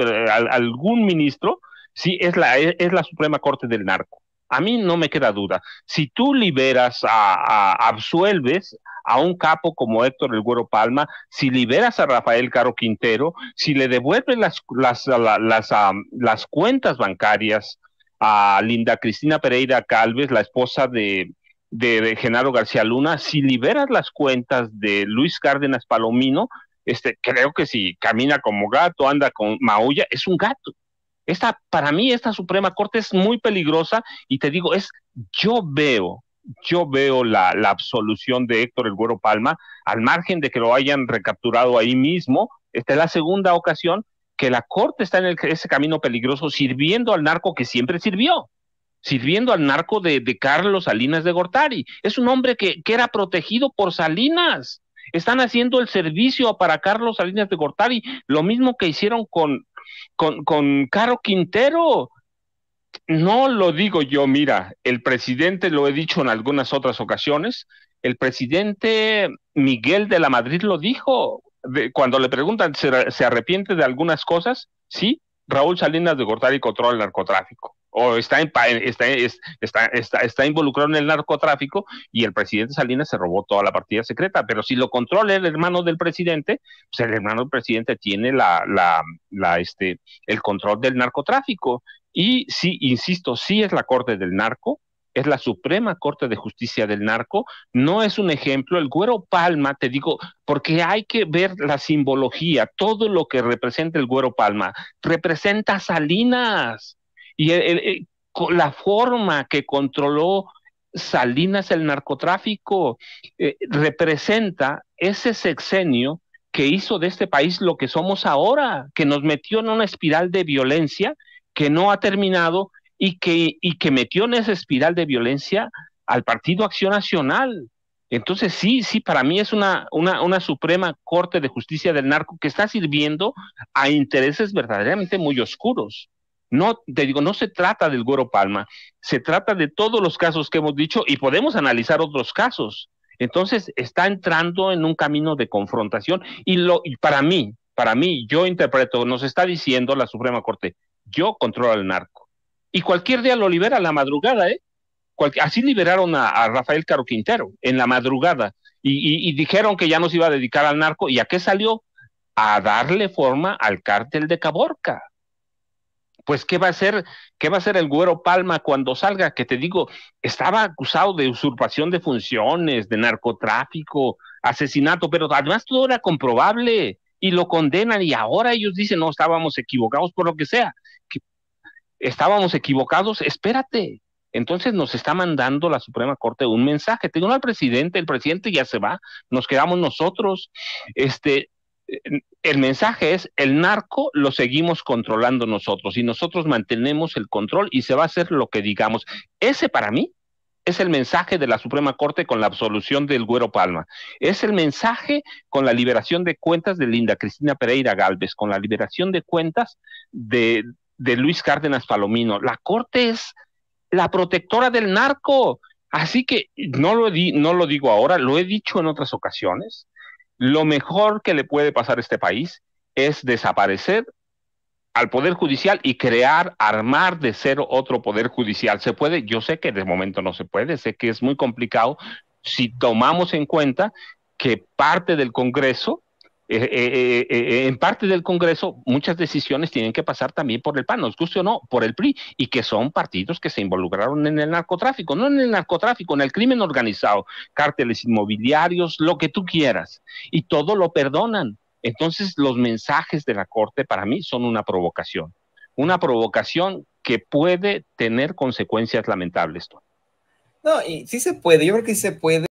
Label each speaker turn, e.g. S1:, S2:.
S1: pero eh, algún ministro, sí, es la, e, es la Suprema Corte del Narco. A mí no me queda duda. Si tú liberas, a, absuelves a un capo como Héctor El Güero Palma, si liberas a Rafael Caro Quintero, si le devuelves las, las, las, cuentas bancarias a Linda Cristina Pereira Calves, la esposa de, de, de Genaro García Luna, si liberas las cuentas de Luis Cárdenas Palomino, este, creo que si camina como gato, anda con maulla, es un gato. Esta, para mí, esta Suprema Corte es muy peligrosa y te digo, es, yo veo, yo veo la, absolución de Héctor El Güero Palma, al margen de que lo hayan recapturado ahí mismo, esta es la segunda ocasión que la Corte está en el, ese camino peligroso sirviendo al narco que siempre sirvió, sirviendo al narco de, Carlos Salinas de Gortari. Es un hombre que era protegido por Salinas están haciendo el servicio para Carlos Salinas de Gortari, lo mismo que hicieron con, con, Caro Quintero. No lo digo yo, mira, el presidente, lo he dicho en algunas otras ocasiones, el presidente Miguel de la Madrid lo dijo, cuando le preguntan, si ¿se, arrepiente de algunas cosas? Sí, Raúl Salinas de Gortari controla el narcotráfico o está, está, involucrado en el narcotráfico y el presidente Salinas se robó toda la partida secreta. Pero si lo controla el hermano del presidente, pues el hermano del presidente tiene la, la, la este, el control del narcotráfico. Y sí, insisto, sí es la corte del narco, es la Suprema Corte de Justicia del Narco, no es un ejemplo. El Güero Palma, te digo, porque hay que ver la simbología, todo lo que representa el Güero Palma, representa a Salinas. Y la forma que controló Salinas el narcotráfico eh, representa ese sexenio que hizo de este país lo que somos ahora, que nos metió en una espiral de violencia que no ha terminado y que, metió en esa espiral de violencia al Partido Acción Nacional. Entonces sí, sí, para mí es una Suprema Corte de Justicia del Narco que está sirviendo a intereses verdaderamente muy oscuros. No, te digo, no se trata del Güero Palma, se trata de todos los casos que hemos dicho y podemos analizar otros casos. Entonces está entrando en un camino de confrontación y, lo, y para mí, para mí, yo interpreto, nos está diciendo la Suprema Corte, yo controlo al narco. Y cualquier día lo libera a la madrugada, ¿eh? así liberaron a, Rafael Caro Quintero en la madrugada y, dijeron que ya nos iba a dedicar al narco. ¿Y a qué salió? A darle forma al cártel de Caborca pues qué va a ser, qué va a ser el Güero Palma cuando salga, que te digo, estaba acusado de usurpación de funciones, de narcotráfico, asesinato, pero además todo era comprobable y lo condenan y ahora ellos dicen, "No, estábamos equivocados por lo que sea." Que estábamos equivocados, espérate. Entonces nos está mandando la Suprema Corte un mensaje, tengo al presidente, el presidente ya se va, nos quedamos nosotros. Este, el mensaje es, el narco lo seguimos controlando nosotros y nosotros mantenemos el control y se va a hacer lo que digamos. Ese para mí es el mensaje de la Suprema Corte con la absolución del Güero Palma. Es el mensaje con la liberación de cuentas de Linda Cristina Pereira Galvez, con la liberación de cuentas de, Luis Cárdenas Palomino. La Corte es la protectora del narco. Así que no lo, no lo digo ahora, lo he dicho en otras ocasiones lo mejor que le puede pasar a este país es desaparecer al Poder Judicial y crear, armar de cero otro Poder Judicial. ¿Se puede? Yo sé que de momento no se puede, sé que es muy complicado si tomamos en cuenta que parte del Congreso eh, eh, eh, en parte del Congreso muchas decisiones tienen que pasar también por el PAN, es guste o no, por el PRI, y que son partidos que se involucraron en el narcotráfico, no en el narcotráfico, en el crimen organizado, cárteles inmobiliarios, lo que tú quieras, y todo lo perdonan. Entonces los mensajes de la Corte para mí son una provocación, una provocación que puede tener consecuencias lamentables. No, y sí se puede, yo creo que sí se puede.